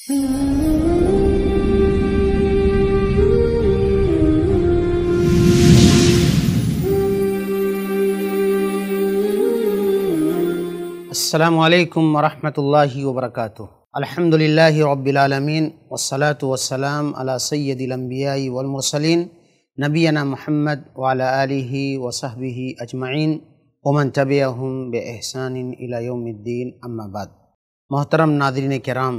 السلام عليكم ورحمة الله وبركاته الحمد لله رب العالمين والصلاة والسلام على سيد الأنبياء والمرسلين نبينا محمد وعلى آله وصحبه أجمعين ومن تبعهم بإحسان إلى يوم الدين أما بعد محترم ناظرین کرام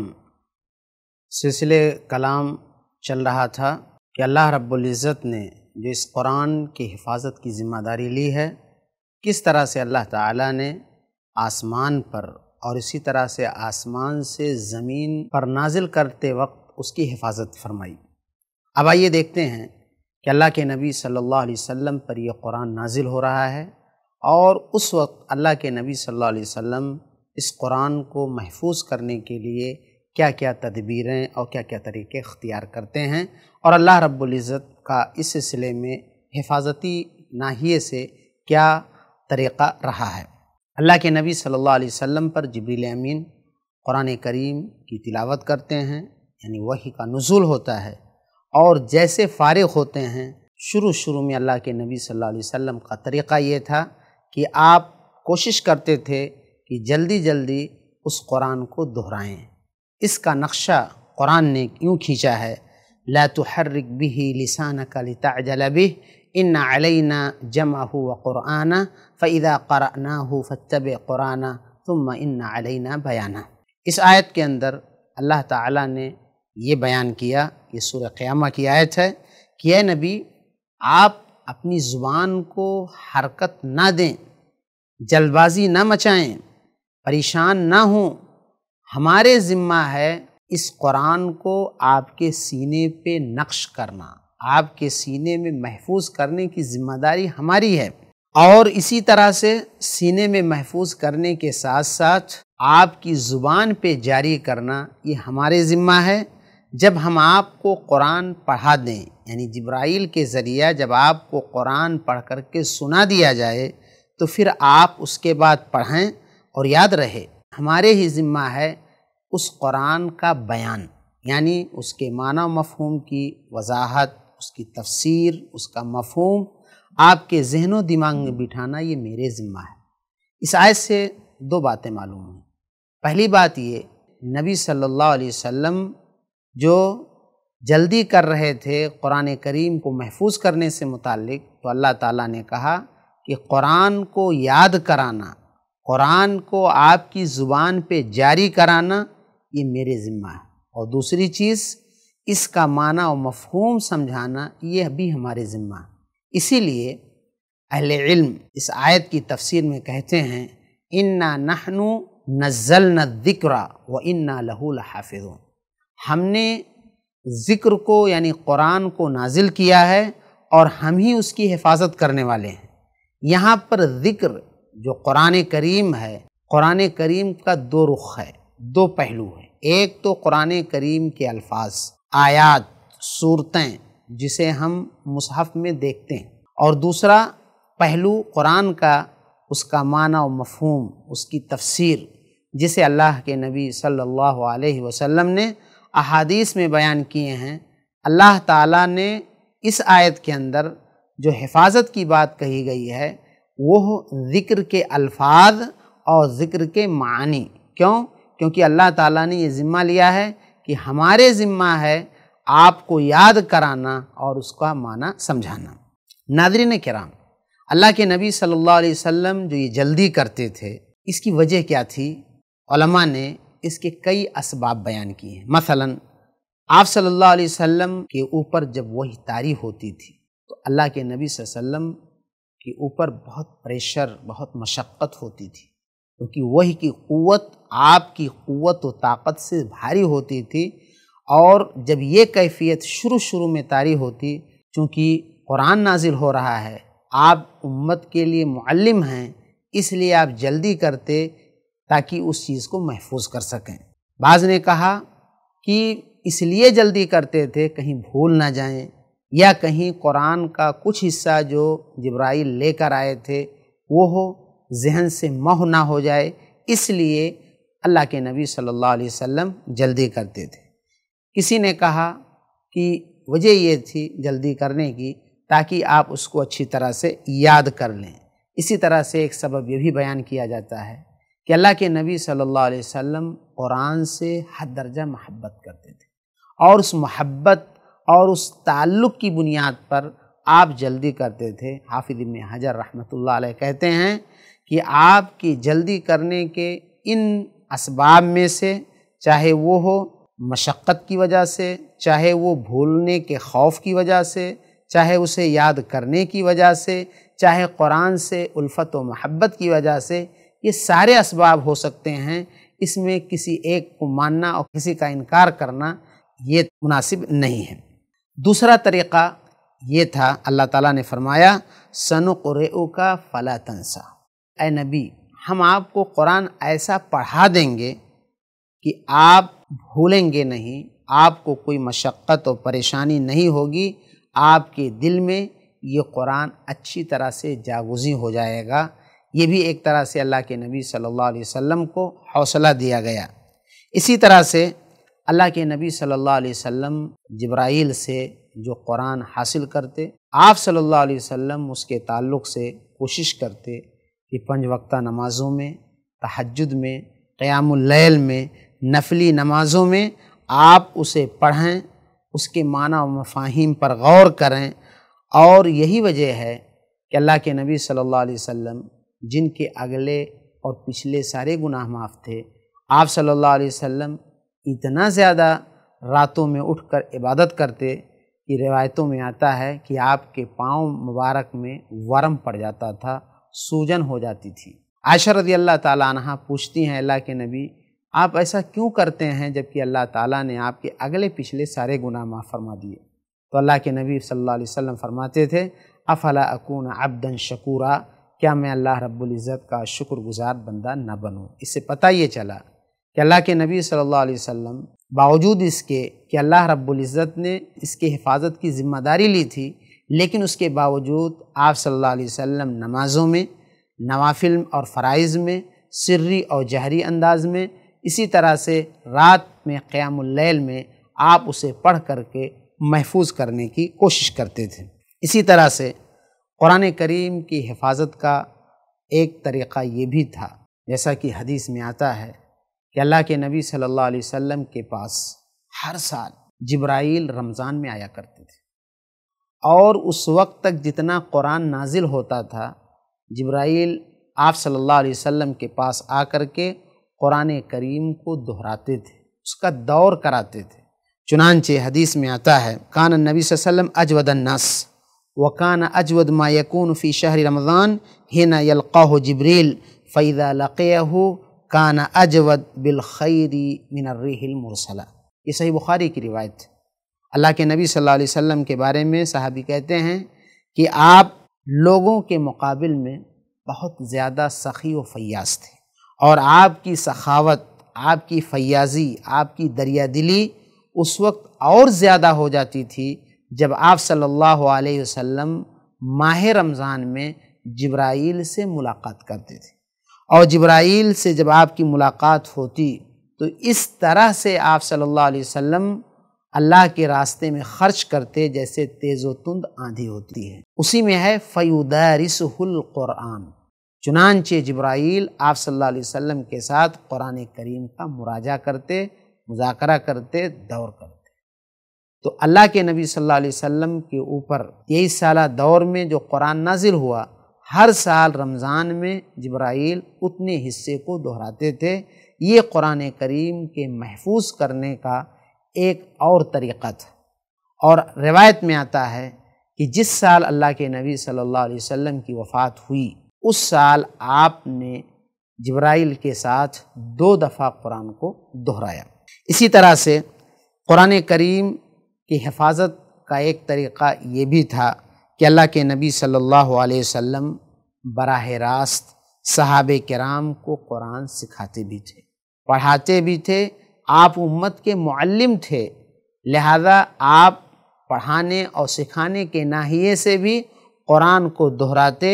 सिलसिले कलाम चल रहा था कि अल्लाह रब्ज़त ने जो इस कुरान की हिफाजत की ज़िम्मेदारी ली है किस तरह से अल्लाह ताला ने आसमान पर और इसी तरह से आसमान से ज़मीन पर नाजिल करते वक्त उसकी हिफाजत फरमाई अब आइए देखते हैं कि अल्लाह के नबी सल्लल्लाहु अलैहि वसल्लम पर यह कुरान नाजिल हो रहा है और उस वक्त अल्लाह के नबी सल्लल्लाहु अलैहि वसल्लम इस कुरान को महफूज करने के लिए क्या क्या तदबीरें और क्या क्या तरीके अख्तियार करते हैं और अल्लाह रब्ज़त का इस सिलसिले में हिफाजती नाहिए से क्या तरीक़ा रहा है अल्लाह के नबी सल्लल्लाहु अलैहि वसल्लम पर जबरील अमीन कुरान करीम की तिलावत करते हैं यानी वही का नज़ुल होता है और जैसे फ़ारिग होते हैं शुरू शुरू में अल्लाह के नबी सल्लल्लाहु अलैहि वसल्लम का तरीक़ा ये था कि आप कोशिश करते थे कि जल्दी जल्दी उस कुरान को दोहराएँ इसका नक्शा कुरान ने यूँ खींचा है ला हर भी लिसान का लिताजलबी इन अलैना जमा हो व क़ुराना फ़ैदा कराना हो फ़तब क़ुराना तुम इन अलैना बयाना इस आयत के अंदर अल्लाह ताला ने ये बयान किया ये सूर क़्यामा की आयत है कि ए नबी आप अपनी ज़ुबान को हरकत ना दें जल्दबाजी ना मचाएं परेशान ना हों हमारे ज़िम्मा है इस कुरान को आपके सीने पे नक्श करना आपके सीने में महफूज करने की जिम्मेदारी हमारी है और इसी तरह से सीने में महफूज करने के साथ साथ आपकी ज़ुबान पे जारी करना ये हमारे ज़िम्मा है जब हम आपको कुरान पढ़ा दें यानी जब्राइल के ज़रिया जब आपको कुरान पढ़ कर के सुना दिया जाए तो फिर आप उसके बाद पढ़ें और याद रहे हमारे ही ज़िम्मा है उस कुरान का बयान यानी उसके माना मफहम की वजाहत उसकी तफसीर उसका मफहम आपके जहनो दिमाग में बिठाना ये मेरे ज़िम्मा है इस आयत से दो बातें मालूम हुई पहली बात ये नबी सल्लल्लाहु अलैहि वसल्लम जो जल्दी कर रहे थे कुरान करीम को महफूज करने से मुतक़ तो अल्लाह ताला ने कहा कि कुरान को याद कराना कुरान को आपकी ज़ुबान पे जारी कराना ये मेरे ज़िम्मा है और दूसरी चीज़ इसका माना और मफहूम समझाना यह भी हमारे ज़िम्मा है इसीलिए अहल इल्म इस आयत की तफसीर में कहते हैं इन्ना नहनु नज़ल न दिक्रा व इन्ना लहूल हाफिज़ हमने ज़िक्र को यानी कुरान को नाजिल किया है और हम ही उसकी हिफाजत करने वाले हैं यहाँ पर ज़िक्र जो कुरान करीम है कुरान करीम का दो रुख है दो पहलू हैं एक तो कुरान करीम के अल्फाज आयात सूरतें जिसे हम मुसहफ़ में देखते हैं और दूसरा पहलू कुरान का उसका माना और मफहूम उसकी तफसीर जिसे अल्लाह के नबी सल्लल्लाहु अलैहि वसल्लम ने अहादीस में बयान किए हैं अल्लाह ताला ने इस आयत के अंदर जो हिफाजत की बात कही गई है वो ज़िक्र के अल्फाज और ज़िक्र के मानी क्यों क्योंकि अल्लाह ताला ने ये ज़िम्मा लिया है कि हमारे ज़िम्मा है आपको याद कराना और उसका माना समझाना नादरीन कराम अल्लाह के नबी सल्लल्लाहु अलैहि वसल्लम जो ये जल्दी करते थे इसकी वजह क्या थी उलमा ने इसके कई इसबाब बयान किए हैं मसलन आप सल्लल्लाहु अलैहि वसल्लम के ऊपर जब वही तारी होती थी तो अल्लाह के नबी वसल्लम के ऊपर बहुत प्रेशर बहुत मशक्क़त होती थी क्योंकि वही की क़वत आपकी क़वत व तो ताकत से भारी होती थी और जब ये कैफियत शुरू शुरू में तारी होती चूँकि कुरान नाजिल हो रहा है आप उम्मत के लिए मुअल्लिम हैं इसलिए आप जल्दी करते ताकि उस चीज़ को महफूज कर सकें बाज़ ने कहा कि इसलिए जल्दी करते थे कहीं भूल ना जाएं या कहीं कुरान का कुछ हिस्सा जो जब्राइल लेकर आए थे वो हो जहन से मह ना हो जाए इसलिए अल्लाह के नबी सल्लल्लाहु अलैहि वसल्लम जल्दी करते थे किसी ने कहा कि वजह ये थी जल्दी करने की ताकि आप उसको अच्छी तरह से याद कर लें इसी तरह से एक सबब यह भी बयान किया जाता है कि अल्लाह के नबी सल्लल्लाहु अलैहि वसल्लम कुरान से हद दर्जा मोहब्बत करते थे और उस मोहब्बत और उस ताल्लुक़ की बुनियाद पर आप जल्दी करते थे हाफिज इबन हजर रहमतुल्लाह अलैह कहते हैं कि आपकी जल्दी करने के इन इसबाब में से चाहे वो हो मशक्क़त की वजह से चाहे वो भूलने के खौफ की वजह से चाहे उसे याद करने की वजह से चाहे कुरान से उल्फत व महब्बत की वजह से ये सारे इसबाब हो सकते हैं इसमें किसी एक को मानना और किसी का इनकार करना ये मुनासिब नहीं है दूसरा तरीक़ा ये था अल्लाह ताला ने फरमाया सन का फ़ला तनसा ए नबी हम आपको कुरान ऐसा पढ़ा देंगे कि आप भूलेंगे नहीं आपको कोई मशक्क़त और परेशानी नहीं होगी आपके दिल में ये कुरान अच्छी तरह से जागुजी हो जाएगा ये भी एक तरह से अल्लाह के नबी सल्लल्लाहु अलैहि वसल्लम को हौसला दिया गया इसी तरह से अल्लाह के नबी सल्लल्लाहु अलैहि वसल्लम जब्राइल से जो कुरान हासिल करते आप सल्लल्लाहु अलैहि वसल्लम उसके ताल्लुक़ से कोशिश करते कि पंज वक्ता नमाज़ों में तहजद में क़यामल में नफली नमाज़ों में आप उसे पढ़ें उसके माना मफाहिम पर गौर करें और यही वजह है कि अल्लाह के नबी सल्लल्लाहु अलैहि वसल्लम जिनके अगले और पिछले सारे गुनाह माफ़ थे आप सल्लल्लाहु अलैहि वसल्लम इतना ज़्यादा रातों में उठकर इबादत करते कि रिवायतों में आता है कि आपके पाँव मुबारक में वरम पड़ जाता था सूजन हो जाती थी आयशा रदी अल्लाह तहा पूछती हैं अल्लाह के नबी आप ऐसा क्यों करते हैं जबकि अल्लाह ताला ने आपके अगले पिछले सारे गुनाह माफ़ फरमा दिए तो अल्लाह के नबी सल्लल्लाहु अलैहि वसल्लम फरमाते थे अफला अकून अब्दन शकूरा क्या मैं अल्लाह रब्बुल इज़्ज़त का शुक्रगुजार बंदा न बनूँ इससे पता ये चला कि अल्लाह के नबी सल्लल्लाहु अलैहि वसल्लम बावजूद इसके कि अल्लाह रब्बुल इज़्ज़त ने इसकी हिफाजत की ज़िम्मेदारी ली थी लेकिन उसके बावजूद आप सल्लल्लाहु अलैहि वसल्लम नमाज़ों में नवाफिल और फ़राइज़ में सिर्री और जहरी अंदाज में इसी तरह से रात में क़यामल में आप उसे पढ़ करके महफूज करने की कोशिश करते थे इसी तरह से क़ुरान करीम की हिफाजत का एक तरीक़ा ये भी था जैसा कि हदीस में आता है कि अल्लाह के नबी सल्लल्लाहु अलैहि वसल्लम के पास हर साल जिब्राइल रमज़ान में आया करते थे और उस वक्त तक जितना कुरान नाजिल होता था जब्राइल आप सल्लल्लाहु अलैहि वसल्लम के पास आकर के कुरान करीम को दोहराते थे उसका दौर कराते थे चुनानचे हदीस में आता है कान नबी वसम अजवद अन्नास वकान अजवद मायकून फ़ी शहर रमज़ान हिना यलका जब्रील फ़ैदा लक़ह कान अजवद बिलखैरी मिनर्रहिल मुरसला ये सही बुखारी की रिवायत अल्लाह के नबी सल्लल्लाहु अलैहि वसल्लम के बारे में साहबी कहते हैं कि आप लोगों के मुकाबल में बहुत ज़्यादा सखी व फयास थे और आपकी सखावत आपकी फयाजी आपकी दरिया दिली उस वक्त और ज़्यादा हो जाती थी जब आप सल्लल्लाहु अलैहि वसल्लम माह रमज़ान में जब्राइल से मुलाकात करते थे और जब्राइल से जब आपकी मुलाकात होती तो इस तरह से आप सल्लल्लाहु अलैहि वसल्लम अल्लाह के रास्ते में खर्च करते जैसे तुंद आंधी होती है उसी में है फ़युदारिसहुल क़ुरान चुनानचे जब्राइल आप सल्लल्लाहु अलैहि वसल्लम के साथ कुरान करीम का मुराजा करते मुजाकरा करते दौर करते तो अल्लाह के नबी सल्लल्लाहु अलैहि वसल्लम के ऊपर तेईस साल दौर में जो कुरान नाजिल हुआ हर साल रमज़ान में जब्राइल उतने हिस्से को दोहराते थे ये कुरान करीम के महफूज करने का एक और तरीक़ा था और रिवायत में आता है कि जिस साल अल्लाह के नबी सल्लल्लाहु अलैहि वसल्लम की वफ़ात हुई उस साल आपने जब्राइल के साथ दो दफ़ा कुरान को दोहराया इसी तरह से कुरान करीम की हिफाजत का एक तरीक़ा ये भी था कि अल्लाह के नबी सल्लल्लाहु अलैहि वसल्लम बराह रास्त सहाब कराम को कुरान सिखाते भी थे पढ़ाते भी थे आप उम्मत के मुअल्लिम थे लिहाजा आप पढ़ाने और सिखाने के नाहिए से भी कुरान को दोहराते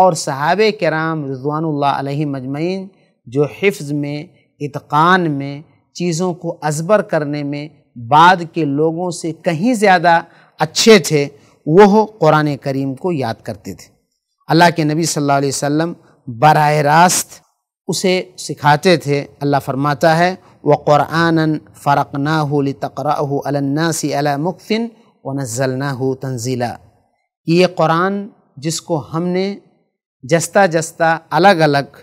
और सहाब कराम रजवानुल्लाह अलैहि मजमैन जो हिफ्ज़ में इतकान में चीज़ों को अजबर करने में बाद के लोगों से कहीं ज़्यादा अच्छे थे वह कुरान करीम को याद करते थे अल्लाह के नबी सल्लल्लाहु अलैहि वसल्लम बरह रास्त उसे सिखाते थे अल्लाह फरमाता है व क़ुरान फ़रकना तकरा अलन्नासी अला मुक्फ़िन व नज़लना तंजीला ये कुरान जिसको हमने जस्ता जस्ता अलग अलग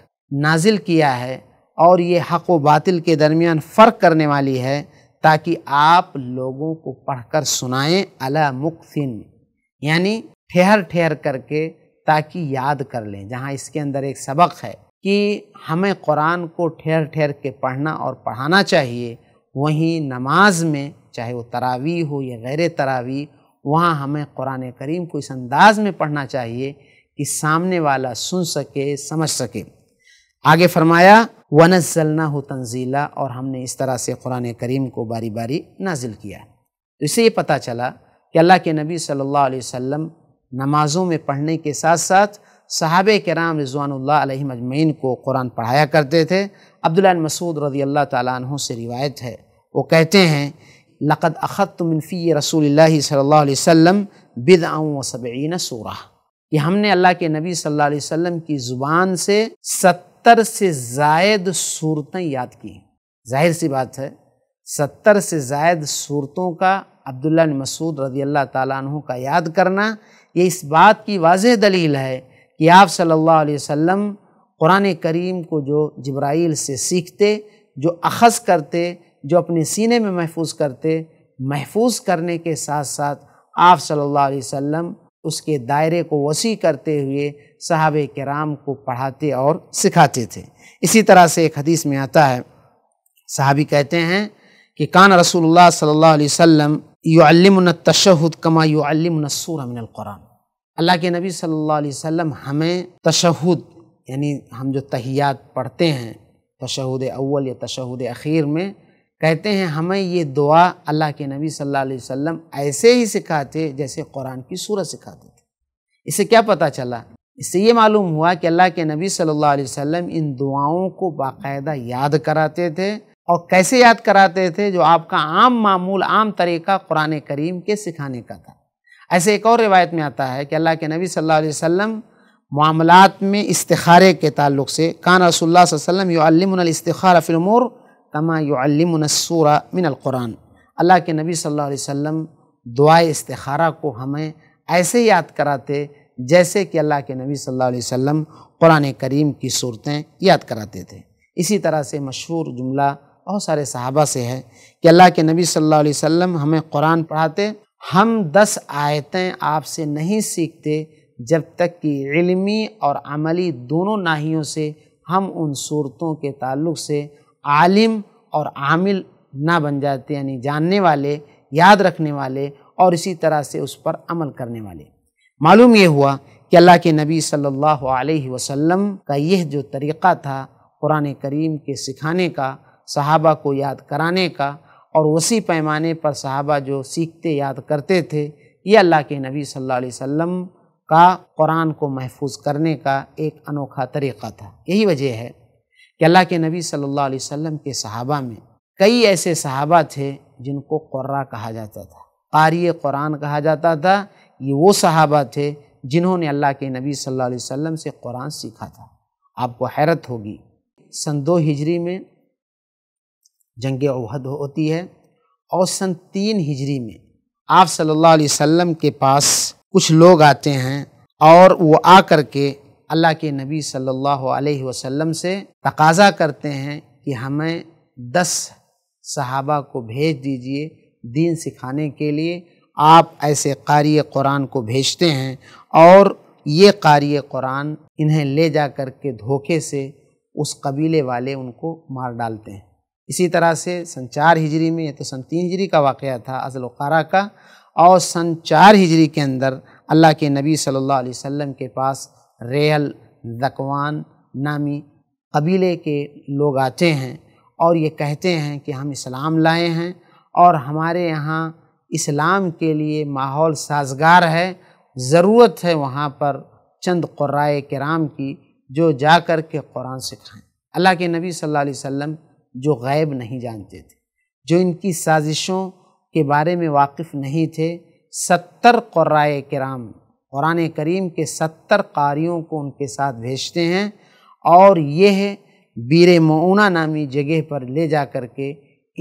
नाजिल किया है और ये हक व बातिल के दरमियान फ़र्क करने वाली है ताकि आप लोगों को पढ़कर सुनाएं अला मुक्फिन यानी ठहर ठहर करके ताकि याद कर लें जहाँ इसके अंदर एक सबक है कि हमें कुरान को ठहर ठहर के पढ़ना और पढ़ाना चाहिए वहीं नमाज में चाहे वो तरावी हो या गैर तरावी वहाँ हमें कुरान करीम को इस अंदाज में पढ़ना चाहिए कि सामने वाला सुन सके समझ सके आगे फरमाया वनजलना हो तंजीला और हमने इस तरह से कुरान करीम को बारी बारी नाजिल किया तो इससे ये पता चला कि अल्लाह के नबी सल्लल्लाहु अलैहि वसल्लम नमाज़ों में पढ़ने के साथ साथ साहब कराम रिजवानल्ल मजमैन को कुरान पढ़ाया करते थे अब्दुल्ला मसूद रदी अल्लाह तु से रिवायत है वो कहते हैं लक़द अख़त मनफ़ी रसूल सल्ला वसम बिद आऊँ सबीन सूरा कि हमने अल्लाह के नबी सल्ला वसम की ज़ुबान से सत्तर से जायद सूरतें याद की जाहिर सी बात है सत्तर से जायद सूरतों का अब्दुल्ला मसूद रदी अल्लाह तु का याद करना ये इस बात की वाज दलील है कि आप सल्लल्लाहु अलैहि वसल्लम कुरान करीम को जो जब्राइल से सीखते जो अखज़ करते जो अपने सीने में महफूज करते महफूज करने के साथ साथ आप सल्लल्लाहु अलैहि वसल्लम उसके दायरे को वसी करते हुए साहब कराम को पढ़ाते और सिखाते थे इसी तरह से एक हदीस में आता है साहबी कहते हैं कि कान रसूल सल्ला वसम वसल्लम युअल्लिमुन कमा युअल्लिमुन सूर मिनल कुरान अल्लाह के नबी सल्लल्लाहु अलैहि वसल्लम हमें तशहद यानी हम जो तहियात पढ़ते हैं तशहद अव्वल या तशहद अखीर में कहते हैं हमें ये दुआ अल्लाह के नबी सल्लल्लाहु अलैहि वसल्लम ऐसे ही सिखाते जैसे कुरान की सूरत सिखाते थे इससे क्या पता चला इससे ये मालूम हुआ कि अल्लाह के नबी सल्लल्लाहु अलैहि वसल्लम इन दुआओं को बाकायदा याद कराते थे और कैसे याद कराते थे जो आपका आम मामूल आम तरीका कुरान करीम के सिखाने का था ऐसे एक और रिवायत में आता है कि अल्लाह के नबी सल्लल्लाहु अलैहि वसल्लम मामलात में इस्तारे के ताल्लुक से कान रसोल्ला वसम युमनस्तार फिलमूर तमा युमनसूरा मिनलकुरान अल्लाह के नबी सल्लल्लाहु अलैहि वसल्लम दुआ इस्तारा को हमें ऐसे याद कराते जैसे कि अल्लाह के नबी सल्लल्लाहु अलैहि वसल्लम कुरान करीम की सूरतें याद कराते थे इसी तरह से मशहूर जुमला बहुत सारे सहाबा से है कि अल्लाह के नबी सल्लल्लाहु अलैहि वसल्लम हमें कुरान पढ़ाते हम दस आयतें आपसे नहीं सीखते जब तक कि इलमी और अमली दोनों नाहियों से हम उन सूरतों के ताल्लुक से आलिम और आमिल ना बन जाते यानी जानने वाले याद रखने वाले और इसी तरह से उस पर अमल करने वाले मालूम ये हुआ कि अल्लाह के नबी सल्लल्लाहु अलैहि वसल्लम का यह जो तरीक़ा था कुरान करीम के सिखाने का सहाबा को याद कराने का और उसी पैमाने पर साहबा जो सीखते याद करते थे ये अल्लाह के नबी सल्लल्लाहु अलैहि वसल्लम का कुरान को महफूज करने का एक अनोखा तरीक़ा था यही वजह है कि अल्लाह के नबी सल्लल्लाहु अलैहि वसल्लम के सहाबा में कई ऐसे सहाबा थे जिनको कुर्रा कहा जाता था कारी कुरान कहा जाता था ये वो सहाबा थे जिन्होंने अल्लाह के नबी सल्लल्लाहु अलैहि वसल्लम से कुरान सीखा था आपको हैरत होगी सन दो हिजरी में जंग अहद होती है और सन तीन हिजरी में आप सल्लल्लाहु अलैहि वसल्लम के पास कुछ लोग आते हैं और वो आ कर के अल्लाह के नबी सल्लल्लाहु अलैहि वसल्लम से तकाजा करते हैं कि हमें दस सहाबा को भेज दीजिए दीन सिखाने के लिए आप ऐसे कारी कुरान को भेजते हैं और ये कारी कुरान इन्हें ले जा कर के धोखे से उस कबीले वाले उनको मार डालते हैं इसी तरह से सन चार हिजरी में यह तो सन तीन हिजरी का वाक़ था अजल वक़ारा का और सन चार हिजरी के अंदर अल्लाह के नबी सल्लल्लाहु अलैहि वसल्लम के पास रेयल दकवान नामी कबीले के लोग आते हैं और ये कहते हैं कि हम इस्लाम लाए हैं और हमारे यहाँ इस्लाम के लिए माहौल साजगार है ज़रूरत है वहाँ पर चंद कुर्राए कराम की जो जा कर के कुरान सिखाएँ अल्लाह के नबी सल्लल्लाहु अलैहि वसल्लम जो गैब नहीं जानते थे जो इनकी साजिशों के बारे में वाकिफ़ नहीं थे सत्तर क्राए कराम क़ुरान करीम के सत्तर कारियों को उनके साथ भेजते हैं और यह बीर मऊना नामी जगह पर ले जा कर के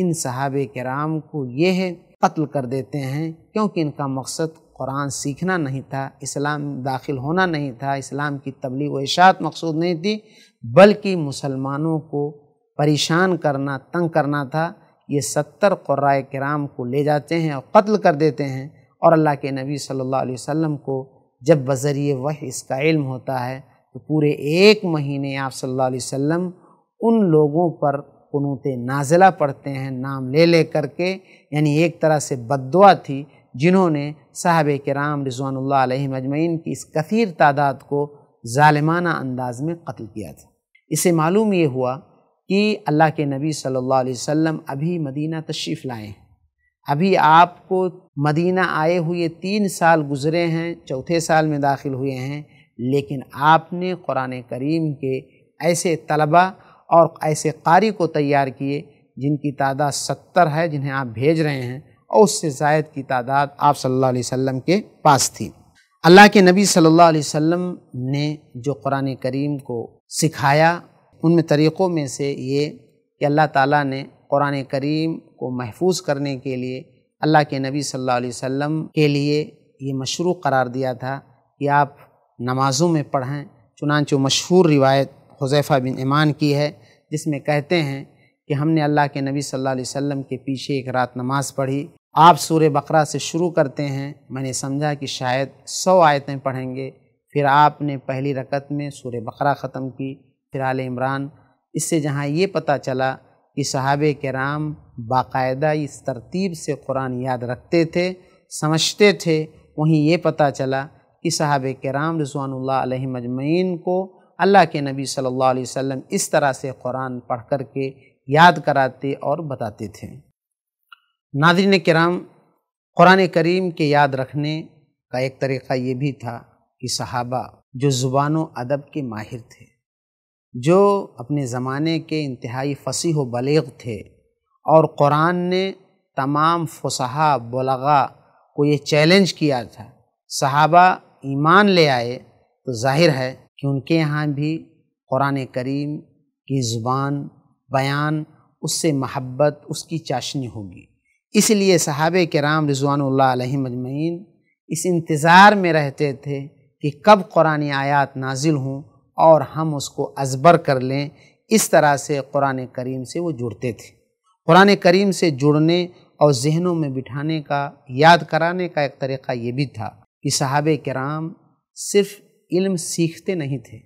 इन सहाब कराम को यह कत्ल कर देते हैं क्योंकि इनका मकसद कुरान सीखना नहीं था इस्लाम दाखिल होना नहीं था इस्लाम की तबलीग व इशात मकसूद नहीं थी बल्कि मुसलमानों को परेशान करना तंग करना था ये सत्तर क़र्रा कराम को ले जाते हैं और कत्ल कर देते हैं और अल्लाह के नबी सल्लल्लाहु अलैहि वसल्लम को जब बज़रिए वह इसका इल्म होता है तो पूरे एक महीने आप सल्लल्लाहु अलैहि वसल्लम उन लोगों पर कनूत नाजिला पढ़ते हैं नाम ले ले करके यानी एक तरह से बदुआ थी जिन्होंने साहब कराम रिजवानुल्लाह अलैहिम अजमैन की इस कثीर तादाद को ालमाना अंदाज में कत्ल किया था इससे मालूम ये हुआ कि अल्लाह के नबी सल्लल्लाहु अलैहि वसल्लम अभी मदीना तशरीफ़ लाए हैं अभी आपको मदीना आए हुए तीन साल गुज़रे हैं चौथे साल में दाखिल हुए हैं लेकिन आपने क़ुरान करीम के ऐसे तलबा और ऐसे कारी को तैयार किए जिनकी तादाद सत्तर है जिन्हें आप भेज रहे हैं और उससे जायद की तादाद आप सल्लल्लाहु अलैहि वसल्लम के पास थी अल्लाह के नबी सल्लल्लाहु अलैहि वसल्लम ने जो कुरान करीम को सिखाया में तरीक़ों में से ये कि अल्लाह ताला ने क़ुरान करीम को महफूज करने के लिए अल्लाह के नबी सल्लल्लाहु अलैहि वसल्लम के लिए ये मशरू करार दिया था कि आप नमाज़ों में पढ़ें चुनानचो मशहूर रिवायत हुजैफ़ा बिन ईमान की है जिसमें कहते हैं कि हमने अल्लाह के नबी सल्लल्लाहु अलैहि वसल्लम के पीछे एक रात नमाज़ पढ़ी आप सूर्य बकरा से शुरू करते हैं मैंने समझा कि शायद सौ आयतें पढ़ेंगे फिर आपने पहली रकत में सूर्य बकरा ख़त्म की फिर आल इमरान इससे जहाँ ये पता चला कि सहाब कराम बाकायदा इस तरतीब से कुरान याद रखते थे समझते थे वहीं ये पता चला कि सहाब कराम रजवान मजमैन को अल्लाह के नबी सल्लल्लाहु अलैहि वसल्लम इस तरह से कुरान पढ़ कर के याद कराते और बताते थे नादिन कराम कुरान करीम के याद रखने का एक तरीक़ा ये भी था कि सहाबा जो ज़ुबान अदब के माहिर थे जो अपने ज़माने के इंतहाई फसीह व बलीग थे और कुरान ने तमाम फसहा बलगा को ये चैलेंज किया था सहाबा ईमान ले आए तो जाहिर है कि उनके यहाँ भी कुरान करीम की ज़ुबान बयान उससे महब्बत उसकी चाशनी होगी इसलिए सहाब कराम रिजवान मजमैन इस इंतज़ार में रहते थे कि कब कुरानी आयात नाजिल हों और हम उसको अजबर कर लें इस तरह से कुरान करीम से वो जुड़ते थे कुरान करीम से जुड़ने और जहनों में बिठाने का याद कराने का एक तरीक़ा ये भी था कि साहब कराम सिर्फ इल्म सीखते नहीं थे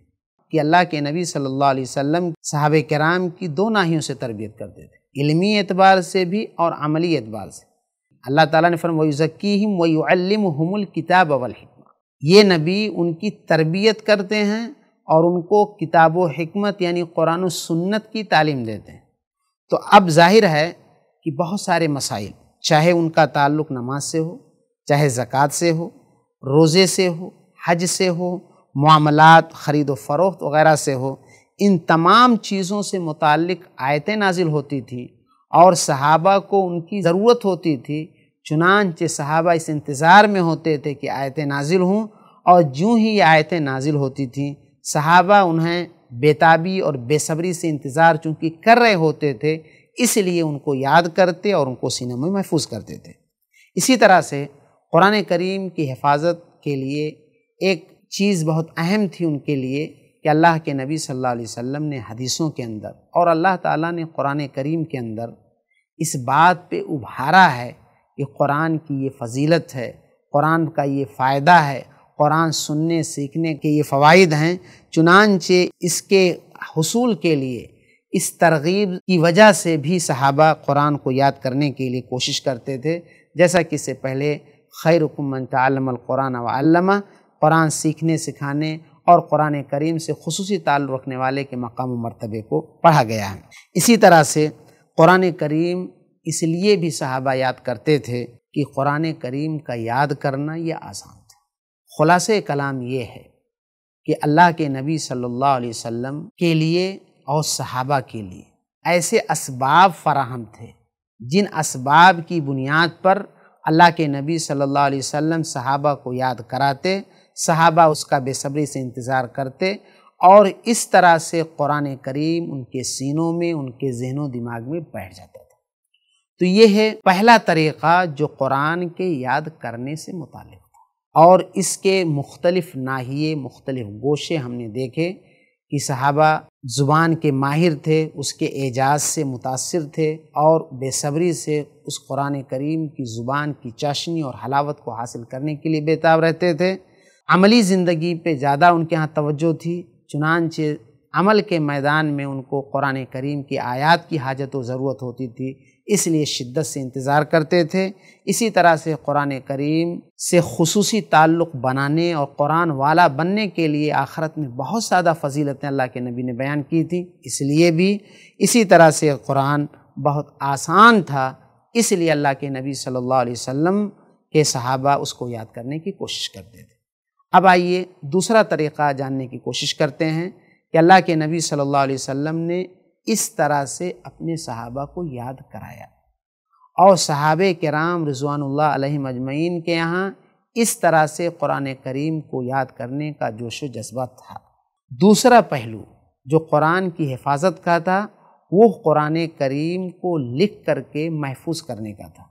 कि अल्लाह के नबी सल्लल्लाहु अलैहि वसल्लम साहब कराम की दो नाहियों से तरबियत करते थे इल्मी एतबार से भी और अमली एतबार से अल्लाह ताला ने फरम वज़कीम वयुल्लम हमल किताब अवल हिकमा ये नबी उनकी तरबियत करते हैं और उनको किताब हमत यानी कुरान सुन्नत की तालीम देते हैं तो अब जाहिर है कि बहुत सारे मसाइल चाहे उनका ताल्लुक नमाज से हो चाहे ज़क़़त से हो रोज़े से हो हज से हो मामलात ख़रीद व फरोख्त वगैरह से हो इन तमाम चीज़ों से मुतक आयतें नाजिल होती थी और सहाबा को उनकी ज़रूरत होती थी चुनानचे सहाबा इस इंतज़ार में होते थे कि आयतें नाजिल हों और जूँ ही ये आयतें नाजिल होती थीं सहाबा उन्हें बेताबी और बेसब्री से इंतज़ार चूँकि कर रहे होते थे इसलिए उनको याद करते और उनको सीने में महफूज करते थे इसी तरह से कुरान करीम की हिफाजत के लिए एक चीज़ बहुत अहम थी उनके लिए कि अल्लाह के नबी सल्लल्लाहु अलैहि वसल्लम ने हदीसों के अंदर और अल्लाह ताला ने कुरान करीम के अंदर इस बात पे उभारा है कि कुरान की ये फजीलत है कुरान का ये फ़ायदा है कुरान सुनने सीखने के ये फ़वाद हैं चुनानचे इसके हसूल के लिए इस तरगीब की वजह से भी सहाबा कुरान को याद करने के लिए कोशिश करते थे जैसा कि इससे पहले खैर मन तमक़ुरान कुरान सीखने सिखाने और कुरान करीम से खसूस ताल्लु रखने वाले के मकाम मरतबे को पढ़ा गया है इसी तरह से कुरान करीम इसलिए भी सहाबा याद करते थे कि कुरान करीम का याद करना यह आसान खुलास कलाम ये है कि अल्लाह के नबी सल्लल्लाहु अलैहि वसल्लम के लिए और सहाबा के लिए ऐसे इसबाब फ़राहम थे जिन इसबाब की बुनियाद पर अल्लाह के नबी सल्लल्लाहु अलैहि वसल्लम सहाबा को याद कराते सहाबा उसका बेसब्री से इंतज़ार करते और इस तरह से कुरान करीम उनके सीनों में उनके जहनों दिमाग में बैठ जाता था तो ये है पहला तरीक़ा जो कुरान के याद करने से मुतल और इसके मुख्तलिफ नाहिए मुख्तलिफ गोशे हमने देखे कि सहाबा ज़ुबान के माहिर थे उसके एजाज से मुतासर थे और बेसब्री से उस कुरान करीम की ज़ुबान की चाशनी और हलावत को हासिल करने के लिए बेताब रहते थे अमली ज़िंदगी पे ज़्यादा उनके यहाँ तवज्जो थी चुनानचे अमल के मैदान में उनको कुरान करीम की आयात की हाजत व ज़रूरत होती थी इसलिए शिद्दत से इंतज़ार करते थे इसी तरह से कुरान करीम से खसूसी ताल्लुक़ बनाने और कुरान वाला बनने के लिए आखरत में बहुत ज़्यादा फजीलतें अल्लाह के नबी ने बयान की थी इसलिए भी इसी तरह से कुरान बहुत आसान था इसलिए अल्लाह के नबी सल्लल्लाहु अलैहि वसल्लम के सहाबा उसको याद करने की कोशिश करते थे अब आइए दूसरा तरीक़ा जानने की कोशिश करते हैं कि अल्लाह के नबी सल्लल्लाहु अलैहि वसल्लम ने इस तरह से अपने सहाबा को याद कराया और सहाब राम रजवानल्ला मजमैन के यहाँ इस तरह से कुरान करीम को याद करने का जोश जज्बा था दूसरा पहलू जो कुरान की हिफाजत का था वो कुरान करीम को लिख करके महफूज करने का था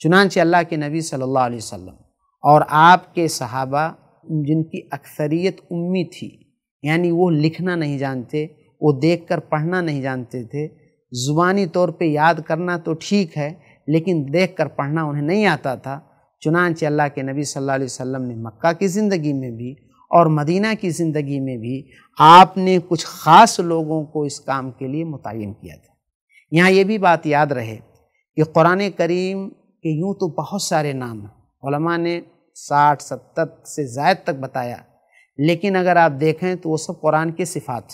चुनानच अल्लाह के नबी सल्लल्लाहु अलैहि वसल्लम और आपके सहाबा जिनकी अक्सरियत उम्मी थी यानी वो लिखना नहीं जानते वो देखकर पढ़ना नहीं जानते थे ज़ुबानी तौर पे याद करना तो ठीक है लेकिन देखकर पढ़ना उन्हें नहीं आता था चुनानचे अल्लाह के नबी सल्लल्लाहु अलैहि वसल्लम ने मक्का की ज़िंदगी में भी और मदीना की ज़िंदगी में भी आपने कुछ ख़ास लोगों को इस काम के लिए मुतिन किया था यहाँ ये भी बात याद रहे कि क़ुरान करीम के यूँ तो बहुत सारे नाम ने साठ सत्तर से ज़ायद तक बताया लेकिन अगर आप देखें तो वो सब कुरान के सिफ़ात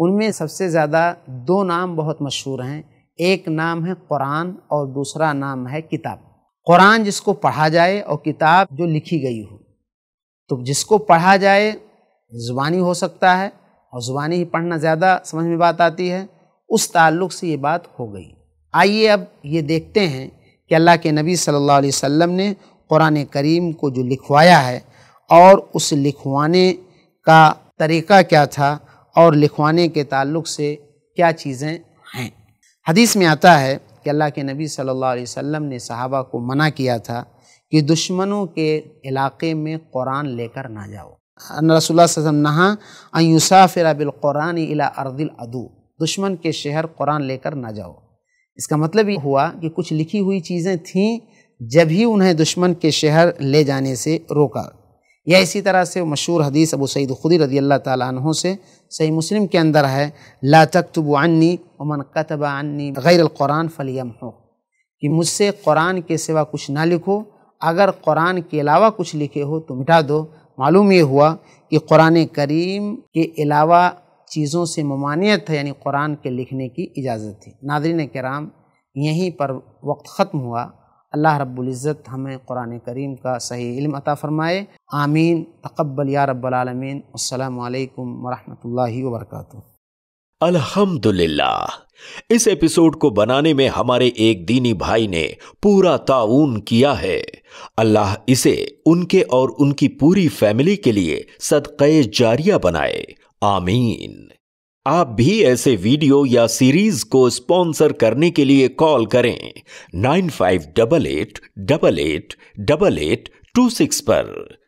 उनमें सबसे ज़्यादा दो नाम बहुत मशहूर हैं एक नाम है कुरान और दूसरा नाम है किताब कुरान जिसको पढ़ा जाए और किताब जो लिखी गई हो तो जिसको पढ़ा जाए ज़ुबानी हो सकता है और ज़ुबानी ही पढ़ना ज़्यादा समझ में बात आती है उस ताल्लुक़ से ये बात हो गई आइए अब ये देखते हैं कि अल्लाह के नबी सल्लल्लाहु अलैहि वसल्लम ने कुरान करीम को जो लिखवाया है और उस लिखवाने का तरीका क्या था और लिखवाने के ताल्लुक से क्या चीज़ें हैं हदीस में आता है कि अल्लाह के नबी सल्लल्लाहु अलैहि वसल्लम ने सहाबा को मना किया था कि दुश्मनों के इलाके में कुरान लेकर ना जाओ रसोल्ला नहा अयुसा फिर बिलकुरान इला अर्दिल अदू दुश्मन के शहर कुरान लेकर ना जाओ इसका मतलब ये हुआ कि कुछ लिखी हुई चीज़ें थीं जब ही उन्हें दुश्मन के शहर ले जाने से रोका या इसी तरह से मशहूर हदीस अबू सईद खुदी रदी अल्लाह तु से सही मुस्लिम के अंदर है ला तकतब अन्नी उमन कतबा अन्नी गैरक़ुरान फ़लियम हो कि मुझसे कुरान के सिवा कुछ ना लिखो अगर कुरान के अलावा कुछ लिखे हो तो मिटा दो मालूम ये हुआ कि कुरान करीम के अलावा चीज़ों से ममानियत है यानी कुरान के लिखने की इजाज़त थी नादरी कराम यहीं पर वक्त ख़त्म हुआ अल्लाह रब्ज़त हमें कुरान करीम का सही इल्म अता फ़रमाए आमीन तकब्बल या रबालमीन अल्लाम वरहमल वर्क अल्हम्दुलिल्लाह इस एपिसोड को बनाने में हमारे एक दीनी भाई ने पूरा ताउन किया है अल्लाह इसे उनके और उनकी पूरी फैमिली के लिए सदक़ जारिया बनाए आमीन आप भी ऐसे वीडियो या सीरीज को स्पॉन्सर करने के लिए कॉल करें nine five double eight double eight double eight two six पर